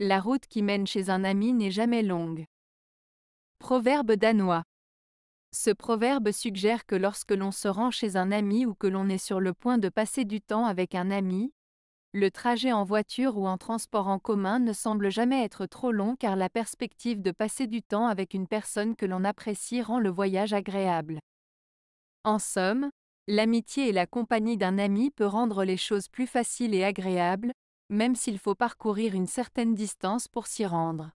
La route qui mène chez un ami n'est jamais longue. Proverbe danois. Ce proverbe suggère que lorsque l'on se rend chez un ami ou que l'on est sur le point de passer du temps avec un ami, le trajet en voiture ou en transport en commun ne semble jamais être trop long car la perspective de passer du temps avec une personne que l'on apprécie rend le voyage agréable. En somme, l'amitié et la compagnie d'un ami peut rendre les choses plus faciles et agréables, même s'il faut parcourir une certaine distance pour s'y rendre.